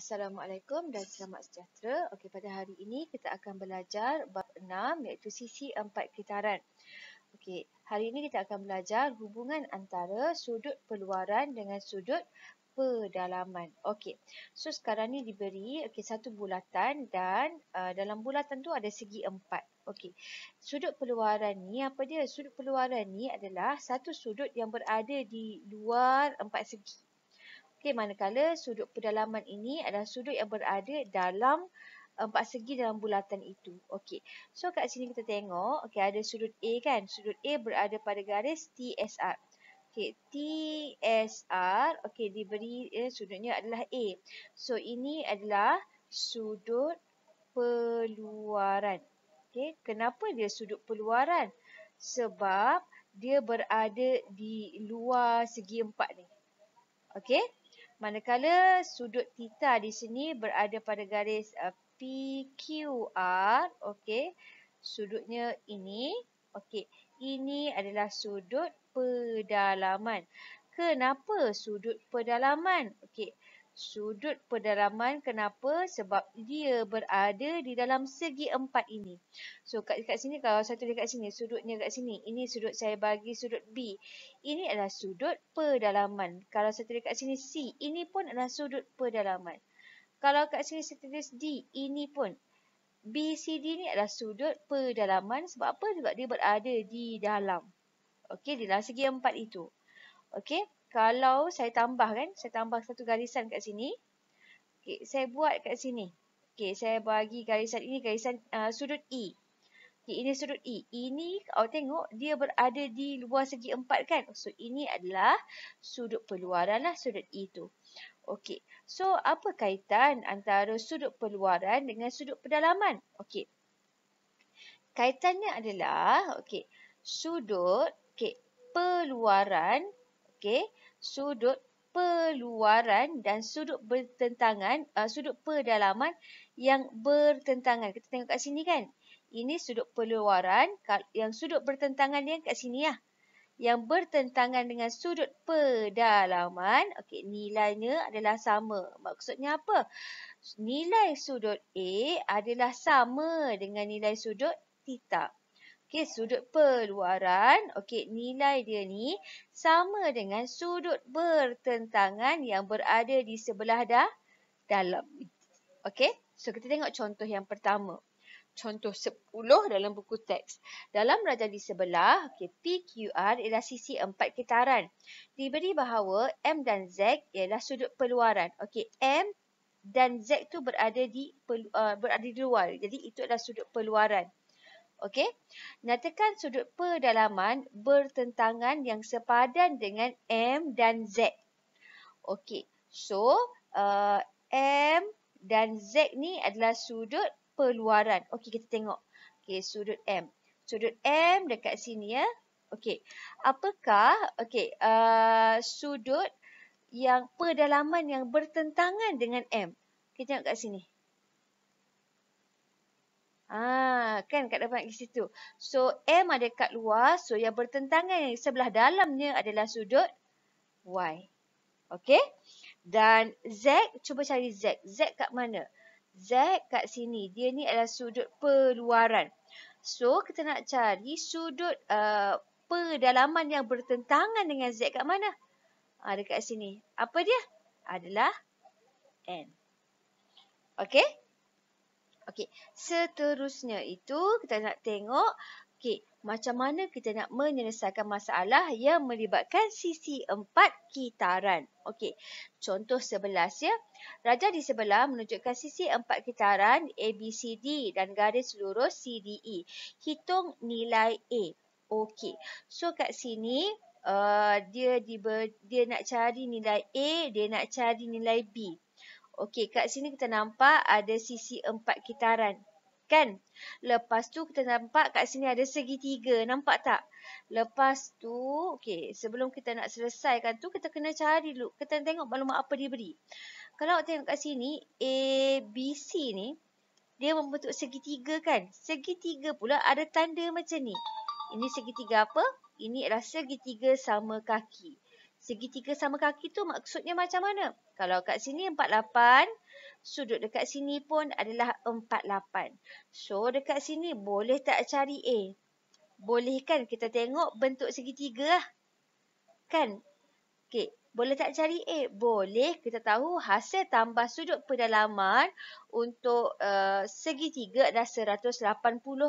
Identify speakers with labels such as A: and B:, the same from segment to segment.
A: Assalamualaikum dan selamat sejahtera. Okey, pada hari ini kita akan belajar bab 6 iaitu sisi empat kitaran. Okey, hari ini kita akan belajar hubungan antara sudut peluaran dengan sudut pedalaman. Okey. So sekarang ni diberi okey satu bulatan dan uh, dalam bulatan tu ada segi empat. Okey. Sudut peluaran ni apa dia? Sudut peluaran ni adalah satu sudut yang berada di luar empat segi. Okey, manakala sudut pedalaman ini adalah sudut yang berada dalam eh, empat segi dalam bulatan itu. Okey, so kat sini kita tengok, okey ada sudut A kan? Sudut A berada pada garis TSR. Okey, TSR, okey diberi eh, sudutnya adalah A. So ini adalah sudut peluaran. Okey, kenapa dia sudut peluaran? Sebab dia berada di luar segi empat ni. Okey. Manakala sudut tita di sini berada pada garis uh, PQR. Okey. Sudutnya ini. Okey. Ini adalah sudut pedalaman. Kenapa sudut pedalaman? Okey sudut pedalaman kenapa sebab dia berada di dalam segi empat ini so kat dekat sini kalau satu dekat sini sudutnya dekat sini ini sudut saya bagi sudut B ini adalah sudut pedalaman kalau satu dekat sini C ini pun adalah sudut pedalaman kalau kat sini satu D ini pun BCD ni adalah sudut pedalaman sebab apa sebab dia berada di dalam okey di dalam segi empat itu okey kalau saya tambah kan, saya tambah satu garisan kat sini. Okay, saya buat kat sini. Okay, saya bagi garisan ini, garisan uh, sudut E. Okay, ini sudut E. Ini, awak tengok, dia berada di luar segi empat kan. So, ini adalah sudut peluaran lah, sudut E tu. Okay, so apa kaitan antara sudut peluaran dengan sudut pedalaman? Okay, kaitannya adalah, okay, sudut, okay, peluaran okey sudut peluaran dan sudut bertentangan uh, sudut pedalaman yang bertentangan kita tengok kat sini kan ini sudut peluaran yang sudut bertentangan dia kat sini lah yang bertentangan dengan sudut pedalaman okey nilainya adalah sama maksudnya apa nilai sudut A adalah sama dengan nilai sudut titak Okey, sudut perluaran, okey, nilai dia ni sama dengan sudut bertentangan yang berada di sebelah dah dalam. Okey, so kita tengok contoh yang pertama. Contoh 10 dalam buku teks. Dalam rajah di sebelah, okay, PQR ialah sisi empat ketaran. Diberi bahawa M dan Z ialah sudut peluaran, okay M dan Z tu berada di uh, berada di luar. Jadi itu adalah sudut peluaran. Okey. Nyatakan sudut pedalaman bertentangan yang sepadan dengan M dan Z. Okey. So, uh, M dan Z ni adalah sudut perluaran. Okey, kita tengok. Okey, sudut M. Sudut M dekat sini ya. Okey. Apakah, okey, uh, sudut yang pedalaman yang bertentangan dengan M. Kita tengok kat sini. Ah, kan kat depan di situ. So M ada kat luar, so yang bertentangan yang sebelah dalamnya adalah sudut Y. Okey? Dan Z, cuba cari Z. Z kat mana? Z kat sini. Dia ni adalah sudut perluaran. So kita nak cari sudut uh, perdalaman yang bertentangan dengan Z kat mana? Ada ah, kat sini. Apa dia? Adalah N. Okey? Okey, seterusnya itu kita nak tengok okey, macam mana kita nak menyelesaikan masalah yang melibatkan sisi empat kitaran. Okey, contoh sebelas ya. Raja di sebelah menunjukkan sisi empat kitaran ABCD dan garis lurus CDE. Hitung nilai A. Okey, so kat sini uh, dia, diber, dia nak cari nilai A, dia nak cari nilai B. Okey, kat sini kita nampak ada sisi empat kitaran. Kan? Lepas tu kita nampak kat sini ada segitiga. Nampak tak? Lepas tu, okey, sebelum kita nak selesaikan tu, kita kena cari dulu. Kita tengok maklumat apa dia beri. Kalau awak tengok kat sini, B C ni, dia membentuk segitiga kan? Segitiga pula ada tanda macam ni. Ini segitiga apa? Ini adalah segitiga sama kaki. Segitiga sama kaki tu maksudnya macam mana? Kalau kat sini 48, sudut dekat sini pun adalah 48. So, dekat sini boleh tak cari A? Boleh kan kita tengok bentuk segitiga lah. Kan? Okey. Boleh tak cari A? Boleh. Kita tahu hasil tambah sudut pedalaman untuk uh, segitiga dah 180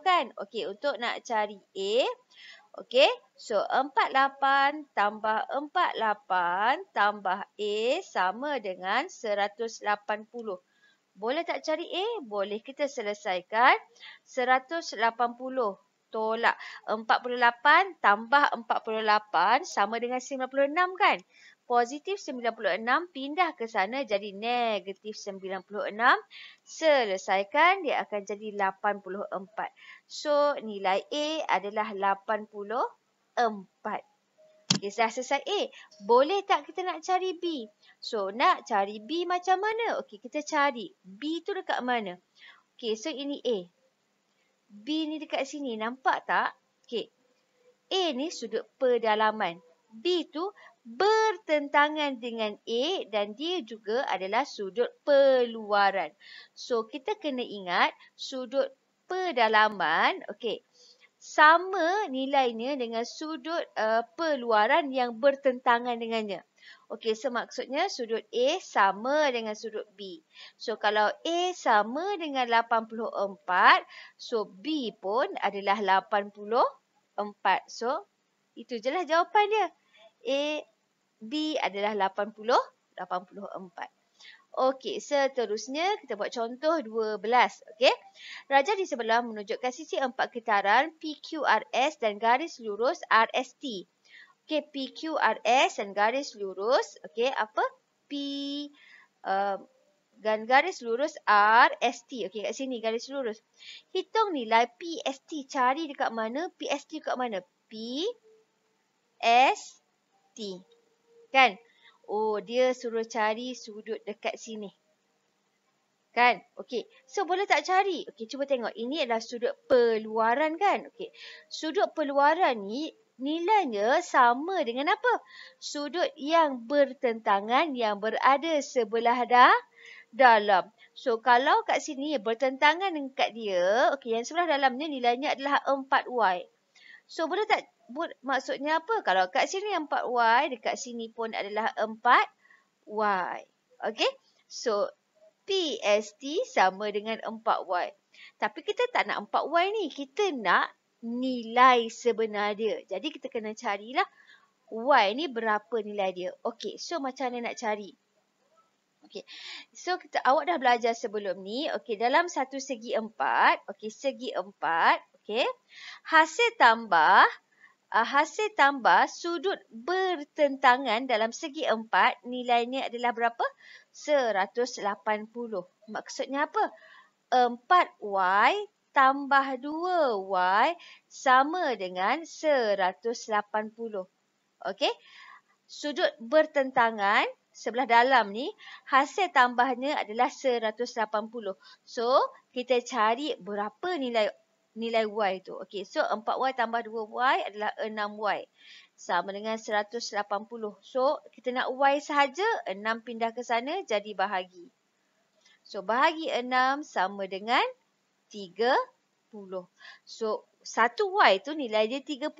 A: kan? Okey, untuk nak cari A, Okey. So, 48 tambah 48 tambah A sama dengan 180. Boleh tak cari A? Boleh. Kita selesaikan. 180 tolak. 48 tambah 48 sama dengan 96 kan? positif 96 pindah ke sana jadi negatif 96. Selesaikan dia akan jadi 84. So nilai A adalah 84. Okey, dah selesai A. Boleh tak kita nak cari B? So nak cari B macam mana? Okey, kita cari. B tu dekat mana? Okey, so ini A. B ni dekat sini. Nampak tak? Okey. A ni sudut pedalaman. B tu bertentangan dengan A dan dia juga adalah sudut peluaran. So kita kena ingat sudut pedalaman, okey. Sama nilainya dengan sudut uh, peluaran yang bertentangan dengannya. Okey, semaksudnya so sudut A sama dengan sudut B. So kalau A sama dengan 84, so B pun adalah 84. So itu jelah jawapan dia. A B adalah 80, 84. Okey, seterusnya kita buat contoh 12. Okey, raja di sebelah menunjukkan sisi empat getaran PQRS dan garis lurus RST. Okey, PQRS dan garis lurus, okey, apa? P um, dan garis lurus RST. Okey, kat sini garis lurus. Hitung nilai PST, cari dekat mana, PST dekat mana? P S T kan? Oh, dia suruh cari sudut dekat sini. Kan? Okey. So, boleh tak cari? Okey, cuba tengok. Ini adalah sudut peluaran kan? Okey. Sudut peluaran ni nilainya sama dengan apa? Sudut yang bertentangan yang berada sebelah dah dalam. So, kalau kat sini bertentangan dengan kat dia, okay yang sebelah dalamnya nilainya adalah 4y. So boleh tak but, maksudnya apa? Kalau kat sini 4y, dekat sini pun adalah 4y. Okay? So PST sama dengan 4y. Tapi kita tak nak 4y ni. Kita nak nilai sebenar dia. Jadi kita kena carilah y ni berapa nilai dia. Okay, so macam mana nak cari? Okay, so kita, awak dah belajar sebelum ni. Okay, dalam satu segi empat. Okay, segi empat. Okey. Hasil tambah uh, hasil tambah sudut bertentangan dalam segi empat nilainya adalah berapa? 180. Maksudnya apa? 4y tambah 2y sama dengan 180. Okey. Sudut bertentangan sebelah dalam ni hasil tambahnya adalah 180. So, kita cari berapa nilai nilai y tu. Okey, so 4y tambah 2y adalah 6y. Sama dengan 180. So, kita nak y sahaja, 6 pindah ke sana jadi bahagi. So, bahagi 6 sama dengan 30. So, 1y tu nilai dia 30.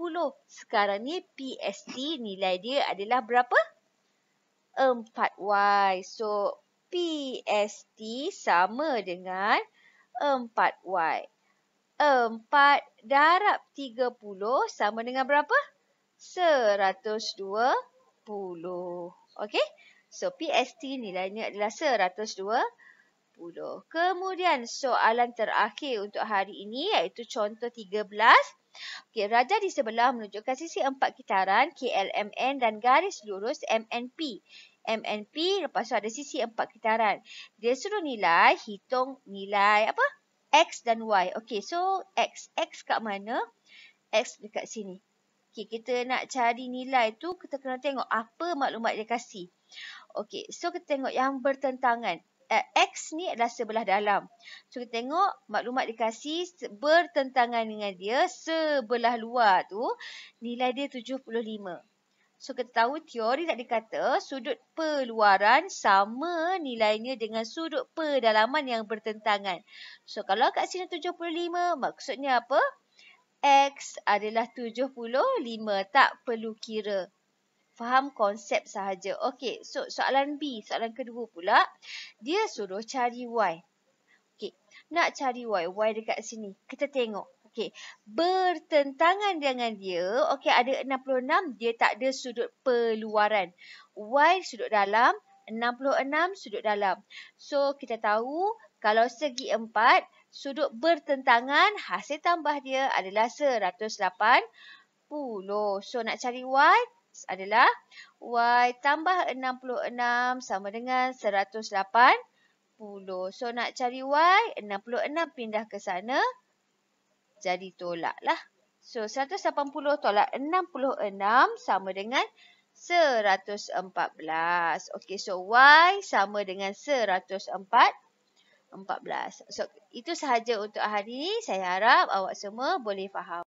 A: Sekarang ni PST nilai dia adalah berapa? 4y. So, PST sama dengan 4y. 4 darab 30 sama dengan berapa? 120. Okey? So, PST nilainya adalah 120. Kemudian, soalan terakhir untuk hari ini iaitu contoh 13. Okey, raja di sebelah menunjukkan sisi empat kitaran KLMN dan garis lurus MNP. MNP lepas tu ada sisi empat kitaran. Dia suruh nilai, hitung nilai apa? X dan Y. Okey, so X. X kat mana? X dekat sini. Okey, kita nak cari nilai tu, kita kena tengok apa maklumat dia kasih. Okey, so kita tengok yang bertentangan. Eh, X ni adalah sebelah dalam. So, kita tengok maklumat dia kasih bertentangan dengan dia sebelah luar tu. Nilai dia 75. So kita tahu teori tak dikata sudut perluaran sama nilainya dengan sudut pedalaman yang bertentangan. So kalau kat sini 75 maksudnya apa? X adalah 75 tak perlu kira. Faham konsep sahaja. Okey so soalan B soalan kedua pula dia suruh cari Y. Okey nak cari Y. Y dekat sini kita tengok. Okey, bertentangan dengan dia, okey ada 66, dia tak ada sudut peluaran. Y sudut dalam, 66 sudut dalam. So, kita tahu kalau segi empat sudut bertentangan hasil tambah dia adalah 180. So, nak cari Y adalah Y tambah 66 sama dengan 180. So, nak cari Y, 66 pindah ke sana. Jadi tolaklah. So 180 tolak 66 sama dengan 114. Okey, so y sama dengan 114. So itu sahaja untuk hari ini. Saya harap awak semua boleh faham.